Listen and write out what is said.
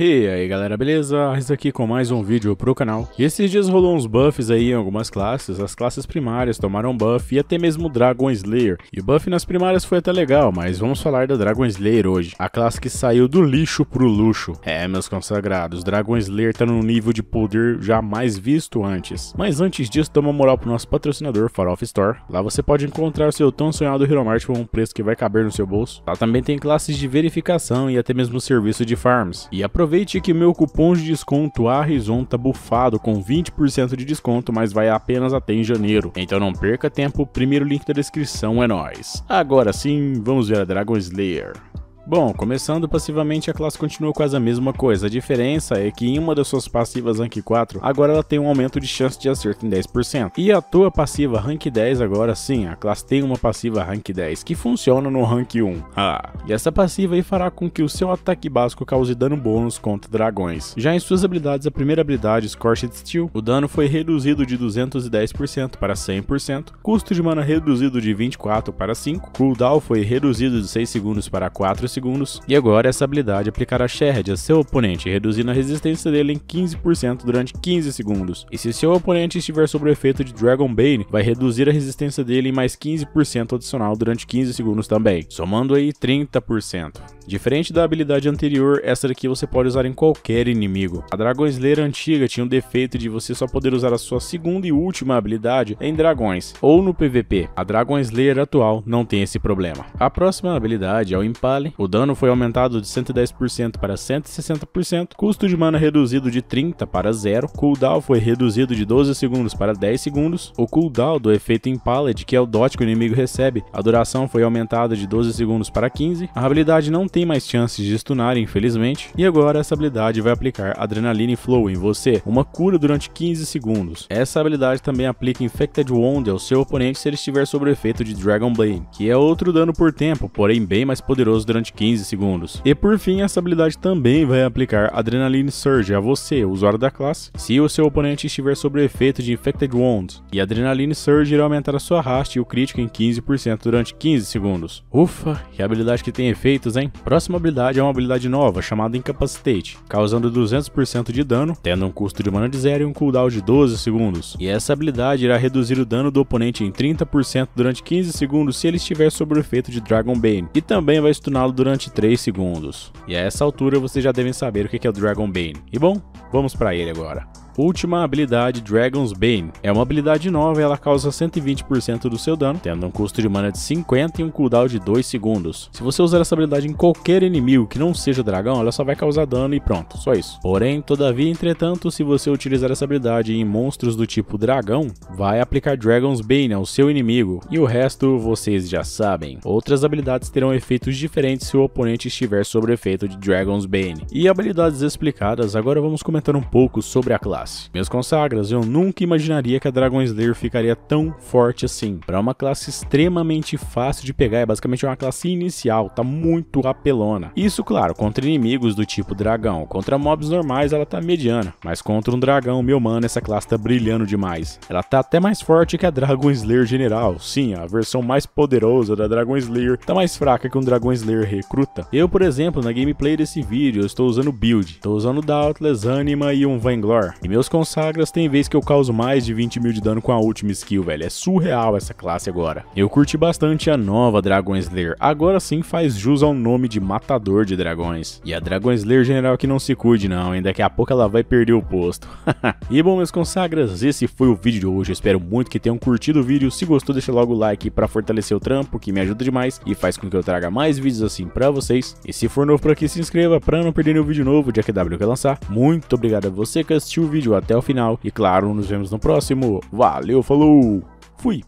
E aí galera, beleza? Isso aqui com mais um vídeo pro canal. E esses dias rolou uns buffs aí em algumas classes, as classes primárias tomaram buff e até mesmo Dragon Slayer. E o buff nas primárias foi até legal, mas vamos falar da Dragon Slayer hoje, a classe que saiu do lixo pro luxo. É, meus consagrados, Dragon Slayer tá num nível de poder jamais visto antes. Mas antes disso, dá uma moral pro nosso patrocinador, Farofa Store. Lá você pode encontrar o seu tão sonhado Hero Mart com um preço que vai caber no seu bolso. Lá também tem classes de verificação e até mesmo serviço de farms. E aproveita Aproveite que meu cupom de desconto Arizon tá bufado com 20% de desconto, mas vai apenas até em janeiro. Então não perca tempo, primeiro link da descrição é nós. Agora sim, vamos ver a Dragon Slayer. Bom, começando passivamente, a classe continua quase a mesma coisa. A diferença é que em uma das suas passivas rank 4, agora ela tem um aumento de chance de acerto em 10%. E a tua passiva rank 10 agora sim, a classe tem uma passiva rank 10, que funciona no rank 1. Ah, e essa passiva aí fará com que o seu ataque básico cause dano bônus contra dragões. Já em suas habilidades, a primeira habilidade, Scorched Steel, o dano foi reduzido de 210% para 100%, custo de mana reduzido de 24 para 5, cooldown foi reduzido de 6 segundos para 4 segundos, segundos. E agora essa habilidade aplicará Shared a seu oponente, reduzindo a resistência dele em 15% durante 15 segundos. E se seu oponente estiver sob o efeito de Dragon Bane, vai reduzir a resistência dele em mais 15% adicional durante 15 segundos também, somando aí 30%. Diferente da habilidade anterior, essa daqui você pode usar em qualquer inimigo. A Dragon Slayer antiga tinha o defeito de você só poder usar a sua segunda e última habilidade em dragões, ou no PVP. A Dragon Slayer atual não tem esse problema. A próxima habilidade é o Impale. O o dano foi aumentado de 110% para 160%, custo de mana reduzido de 30 para 0, cooldown foi reduzido de 12 segundos para 10 segundos, o cooldown do efeito Impaled, que é o dot que o inimigo recebe, a duração foi aumentada de 12 segundos para 15, a habilidade não tem mais chances de stunar, infelizmente, e agora essa habilidade vai aplicar Adrenaline Flow em você, uma cura durante 15 segundos. Essa habilidade também aplica Infected Wound ao seu oponente se ele estiver sob o efeito de Dragon Blade, que é outro dano por tempo, porém bem mais poderoso durante durante 15 segundos. E por fim, essa habilidade também vai aplicar Adrenaline Surge a você, usuário da classe, se o seu oponente estiver sob o efeito de Infected wounds e Adrenaline Surge irá aumentar a sua haste e o crítico em 15% durante 15 segundos. Ufa, que habilidade que tem efeitos, hein? Próxima habilidade é uma habilidade nova, chamada Incapacitate, causando 200% de dano, tendo um custo de mana de zero e um cooldown de 12 segundos. E essa habilidade irá reduzir o dano do oponente em 30% durante 15 segundos se ele estiver sob o efeito de Dragon Bane, e também vai stuná-lo durante 3 segundos. E a essa altura vocês já devem saber o que é o Dragon Bane. E bom, vamos para ele agora. Última habilidade Dragon's Bane. É uma habilidade nova e ela causa 120% do seu dano, tendo um custo de mana de 50 e um cooldown de 2 segundos. Se você usar essa habilidade em qualquer inimigo que não seja dragão, ela só vai causar dano e pronto, só isso. Porém, todavia, entretanto, se você utilizar essa habilidade em monstros do tipo dragão, vai aplicar Dragon's Bane ao seu inimigo, e o resto vocês já sabem. Outras habilidades terão efeitos diferentes se o oponente estiver sob o efeito de Dragon's Bane. E habilidades explicadas, agora vamos comentar um pouco sobre a classe classe. Meus consagras, eu nunca imaginaria que a Dragon Slayer ficaria tão forte assim. Para uma classe extremamente fácil de pegar, é basicamente uma classe inicial, tá muito apelona. Isso, claro, contra inimigos do tipo dragão. Contra mobs normais ela tá mediana, mas contra um dragão, meu mano, essa classe tá brilhando demais. Ela tá até mais forte que a Dragon Slayer General. Sim, a versão mais poderosa da Dragon Slayer tá mais fraca que um Dragon Slayer recruta. Eu, por exemplo, na gameplay desse vídeo, eu estou usando build. Estou usando Dauntless, Anima e um Vanglor. E meu meus consagras, tem vez que eu causo mais de 20 mil de dano com a última skill, velho. É surreal essa classe agora. Eu curti bastante a nova Dragon Slayer. Agora sim faz jus ao nome de matador de dragões. E a Dragon Slayer general que não se cuide não, hein? Daqui a pouco ela vai perder o posto. e bom, meus consagras, esse foi o vídeo de hoje. Eu espero muito que tenham curtido o vídeo. Se gostou, deixa logo o like para fortalecer o trampo, que me ajuda demais e faz com que eu traga mais vídeos assim para vocês. E se for novo por aqui, se inscreva para não perder nenhum vídeo novo de AQW que lançar. Muito obrigado a você que assistiu o vídeo vídeo até o final. E claro, nos vemos no próximo. Valeu, falou! Fui!